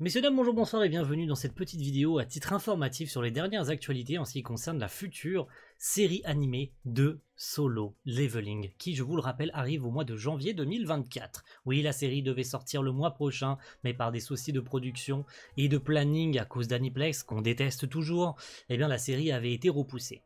Messieurs, dames, bonjour, bonsoir et bienvenue dans cette petite vidéo à titre informatif sur les dernières actualités en ce qui concerne la future série animée de Solo Leveling, qui, je vous le rappelle, arrive au mois de janvier 2024. Oui, la série devait sortir le mois prochain, mais par des soucis de production et de planning à cause d'Aniplex, qu'on déteste toujours, eh bien la série avait été repoussée.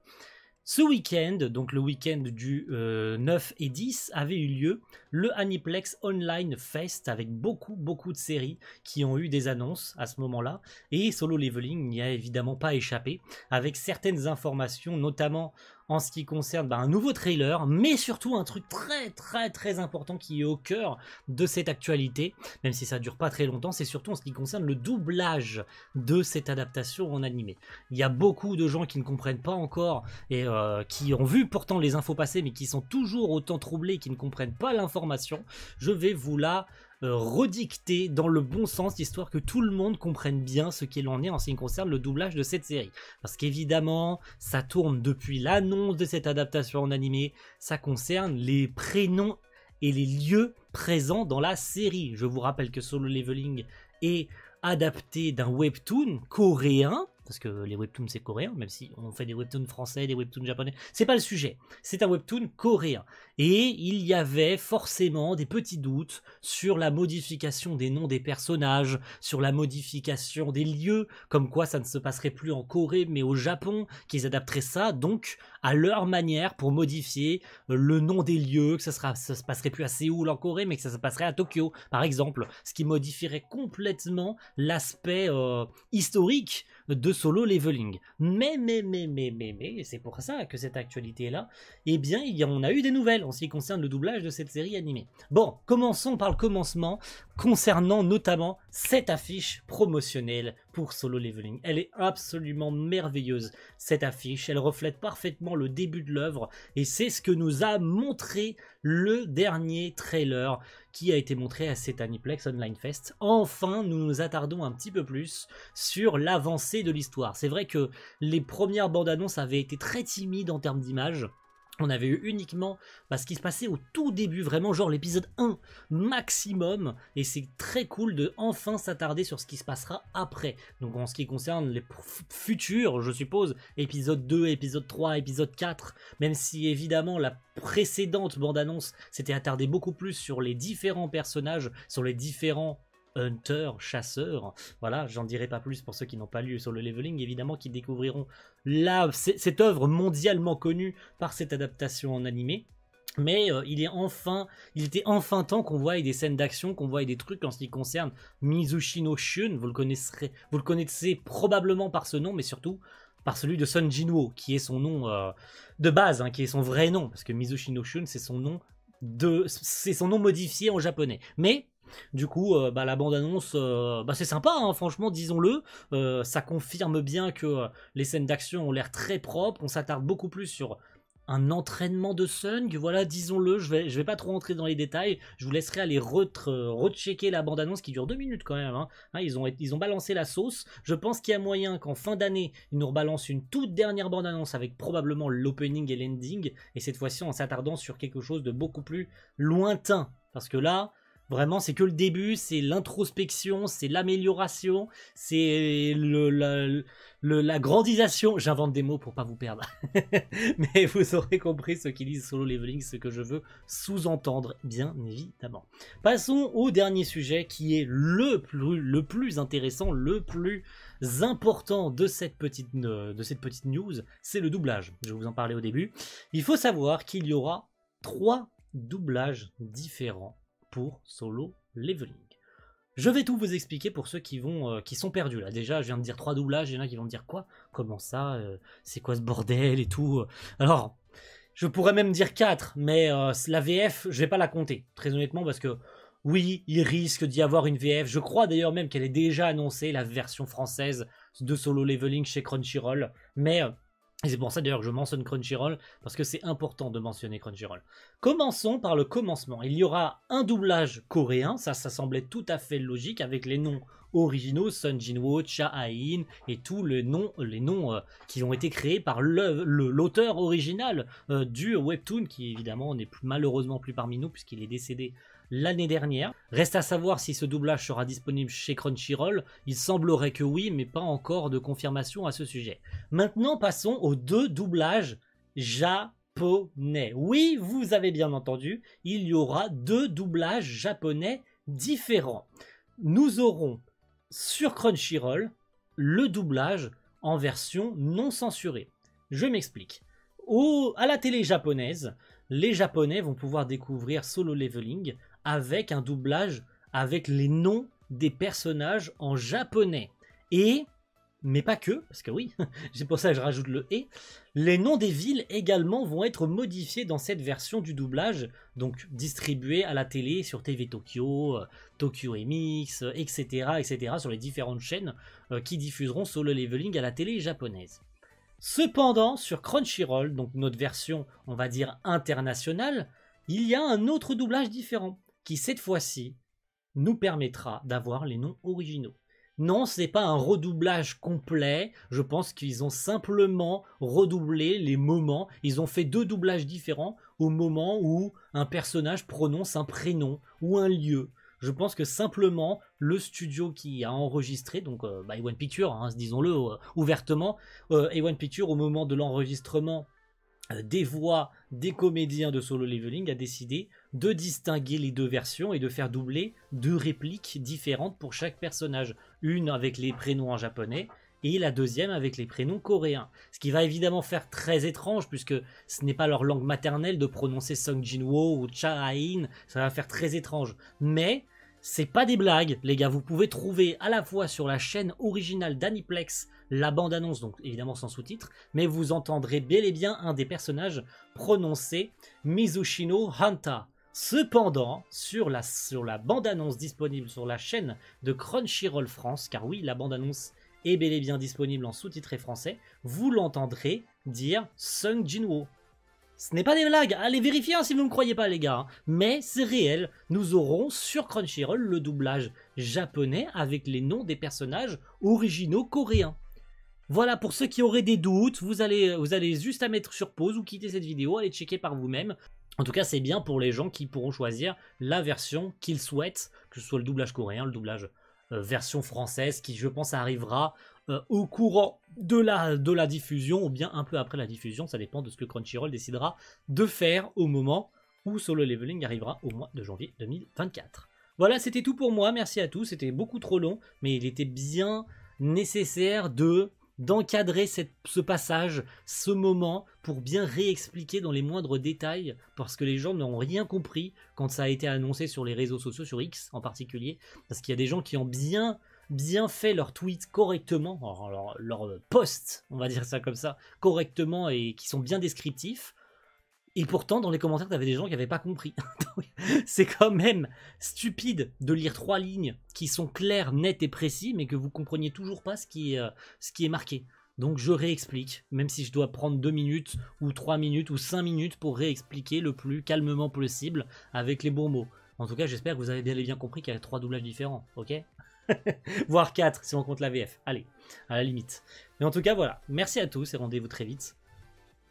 Ce week-end, donc le week-end du 9 euh, et 10, avait eu lieu le Aniplex Online Fest avec beaucoup, beaucoup de séries qui ont eu des annonces à ce moment-là. Et Solo Leveling n'y a évidemment pas échappé, avec certaines informations, notamment en ce qui concerne bah, un nouveau trailer, mais surtout un truc très très très important qui est au cœur de cette actualité, même si ça dure pas très longtemps, c'est surtout en ce qui concerne le doublage de cette adaptation en animé. Il y a beaucoup de gens qui ne comprennent pas encore et euh, qui ont vu pourtant les infos passer, mais qui sont toujours autant troublés, qui ne comprennent pas l'information. Je vais vous la euh, redicter dans le bon sens, histoire que tout le monde comprenne bien ce qu'il en est en ce qui concerne le doublage de cette série. Parce qu'évidemment, ça tourne depuis l'annonce de cette adaptation en animé, ça concerne les prénoms et les lieux présents dans la série. Je vous rappelle que Solo Leveling est adapté d'un webtoon coréen parce que les webtoons c'est coréen, même si on fait des webtoons français, des webtoons japonais, c'est pas le sujet. C'est un webtoon coréen. Et il y avait forcément des petits doutes sur la modification des noms des personnages, sur la modification des lieux, comme quoi ça ne se passerait plus en Corée mais au Japon, qu'ils adapteraient ça. Donc à leur manière pour modifier euh, le nom des lieux, que ça, se passerait plus à Séoul en Corée, mais que ça se passerait à Tokyo, par exemple, ce qui modifierait complètement l'aspect euh, historique de solo leveling. Mais, mais, mais, mais, mais, mais, c'est pour ça que cette actualité-là, eh bien, on a eu des nouvelles en ce qui concerne le doublage de cette série animée. Bon, commençons par le commencement, concernant notamment cette affiche promotionnelle pour Solo Leveling. Elle est absolument merveilleuse, cette affiche. Elle reflète parfaitement le début de l'œuvre et c'est ce que nous a montré le dernier trailer qui a été montré à cet Aniplex Online Fest. Enfin, nous nous attardons un petit peu plus sur l'avancée de l'histoire. C'est vrai que les premières bandes annonces avaient été très timides en termes d'images on avait eu uniquement bah, ce qui se passait au tout début, vraiment genre l'épisode 1 maximum, et c'est très cool de enfin s'attarder sur ce qui se passera après. Donc en ce qui concerne les futurs, je suppose, épisode 2, épisode 3, épisode 4, même si évidemment la précédente bande-annonce s'était attardée beaucoup plus sur les différents personnages, sur les différents hunter, chasseur. Voilà, j'en dirai pas plus pour ceux qui n'ont pas lu sur le leveling, évidemment, qui découvriront cette œuvre mondialement connue par cette adaptation en animé. Mais euh, il est enfin, il était enfin temps qu'on voie des scènes d'action, qu'on voie des trucs en ce qui concerne Mizushino Shun. Vous le connaissez, probablement par ce nom, mais surtout par celui de Son qui est son nom euh, de base, hein, qui est son vrai nom, parce que Mizushino Shun, c'est son nom de, c'est son nom modifié en japonais. Mais du coup, euh, bah, la bande-annonce, euh, bah, c'est sympa, hein, franchement, disons-le. Euh, ça confirme bien que les scènes d'action ont l'air très propres. On s'attarde beaucoup plus sur un entraînement de Sung, voilà, disons-le, je vais, je vais pas trop entrer dans les détails, je vous laisserai aller rechecker la bande-annonce qui dure deux minutes quand même, hein. Hein, ils, ont, ils ont balancé la sauce, je pense qu'il y a moyen qu'en fin d'année, ils nous rebalancent une toute dernière bande-annonce avec probablement l'opening et l'ending, et cette fois-ci en s'attardant sur quelque chose de beaucoup plus lointain, parce que là, Vraiment, c'est que le début, c'est l'introspection, c'est l'amélioration, c'est la, grandisation. J'invente des mots pour pas vous perdre. Mais vous aurez compris ce qu'ils disent sur le leveling, ce que je veux sous-entendre, bien évidemment. Passons au dernier sujet qui est le plus, intéressant, le plus important de cette petite, euh, de cette petite news, c'est le doublage. Je vous en parlais au début. Il faut savoir qu'il y aura trois doublages différents pour solo leveling. Je vais tout vous expliquer pour ceux qui vont, euh, qui sont perdus là. Déjà, je viens de dire trois doublages, il y en a qui vont dire quoi Comment ça euh, C'est quoi ce bordel et tout Alors, je pourrais même dire 4. mais euh, la VF, je vais pas la compter, très honnêtement, parce que oui, il risque d'y avoir une VF. Je crois d'ailleurs même qu'elle est déjà annoncée, la version française de solo leveling chez Crunchyroll, mais et c'est pour ça d'ailleurs que je mentionne Crunchyroll, parce que c'est important de mentionner Crunchyroll. Commençons par le commencement. Il y aura un doublage coréen, ça, ça semblait tout à fait logique, avec les noms originaux, Sun Jinwoo, Cha Ain, et tous les noms, les noms euh, qui ont été créés par l'auteur original euh, du webtoon, qui évidemment n'est malheureusement plus parmi nous, puisqu'il est décédé l'année dernière. Reste à savoir si ce doublage sera disponible chez Crunchyroll. Il semblerait que oui, mais pas encore de confirmation à ce sujet. Maintenant, passons aux deux doublages japonais. Oui, vous avez bien entendu, il y aura deux doublages japonais différents. Nous aurons sur Crunchyroll le doublage en version non censurée. Je m'explique. à la télé japonaise, les Japonais vont pouvoir découvrir Solo Leveling avec un doublage avec les noms des personnages en japonais. Et, mais pas que, parce que oui, c'est pour ça que je rajoute le et, les noms des villes également vont être modifiés dans cette version du doublage, donc distribué à la télé sur TV Tokyo, euh, Tokyo MX, etc., etc., sur les différentes chaînes euh, qui diffuseront Solo Leveling à la télé japonaise. Cependant, sur Crunchyroll, donc notre version, on va dire, internationale, il y a un autre doublage différent qui cette fois-ci nous permettra d'avoir les noms originaux. Non, ce n'est pas un redoublage complet. Je pense qu'ils ont simplement redoublé les moments. Ils ont fait deux doublages différents au moment où un personnage prononce un prénom ou un lieu. Je pense que simplement le studio qui a enregistré, donc euh, A1 bah, Picture, hein, disons-le euh, ouvertement, euh, a Picture au moment de l'enregistrement euh, des voix des comédiens de solo leveling a décidé de distinguer les deux versions et de faire doubler deux répliques différentes pour chaque personnage. Une avec les prénoms en japonais et la deuxième avec les prénoms coréens. Ce qui va évidemment faire très étrange puisque ce n'est pas leur langue maternelle de prononcer Song jin ou Cha In, ça va faire très étrange. Mais c'est pas des blagues, les gars. Vous pouvez trouver à la fois sur la chaîne originale d'Aniplex la bande-annonce, donc évidemment sans sous-titres, mais vous entendrez bel et bien un des personnages prononcer Mizushino Hanta. Cependant, sur la, sur la bande-annonce disponible sur la chaîne de Crunchyroll France, car oui, la bande-annonce est bel et bien disponible en sous-titré français, vous l'entendrez dire Sung Jinwoo. Ce n'est pas des blagues, allez vérifier hein, si vous ne me croyez pas les gars. Hein. Mais c'est réel, nous aurons sur Crunchyroll le doublage japonais avec les noms des personnages originaux coréens. Voilà, pour ceux qui auraient des doutes, vous allez, juste à mettre sur pause ou quitter cette vidéo, allez checker par vous-même. En tout cas, c'est bien pour les gens qui pourront choisir la version qu'ils souhaitent, que ce soit le doublage coréen, le doublage euh, version française qui je pense arrivera euh, au courant de la, de la diffusion ou bien un peu après la diffusion, ça dépend de ce que Crunchyroll décidera de faire au moment où Solo Leveling arrivera au mois de janvier 2024. Voilà, c'était tout pour moi, merci à tous, c'était beaucoup trop long, mais il était bien nécessaire de d'encadrer ce passage, ce moment, pour bien réexpliquer dans les moindres détails, parce que les gens n'ont rien compris quand ça a été annoncé sur les réseaux sociaux, sur X en particulier, parce qu'il y a des gens qui ont bien bien fait leur tweets correctement, leur, posts, post, on va dire ça comme ça, correctement et qui sont bien descriptifs, et pourtant, dans les commentaires, avait des gens qui n'avaient pas compris. c'est quand même stupide de lire trois lignes qui sont claires, nettes et précises, mais que vous compreniez toujours pas euh, ce qui est, marqué. Donc je réexplique, même si je dois prendre deux minutes ou trois minutes ou cinq minutes pour réexpliquer le plus calmement possible avec les bons mots. En tout cas, j'espère que vous avez bien compris qu'il y a trois doublages différents, ok Voire quatre, si on compte la VF. Allez, à la limite. Mais en tout cas, voilà. Merci à tous et rendez-vous très vite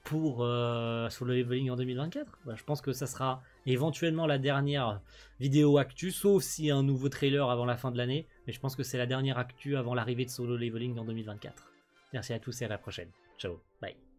pour euh, Solo leveling en 2024. Bah, je pense que ça sera éventuellement la dernière vidéo actu, sauf si un nouveau trailer avant la fin de l'année. Mais je pense que c'est la dernière actu avant l'arrivée de solo leveling en 2024. Merci à tous et à la prochaine. Ciao, bye.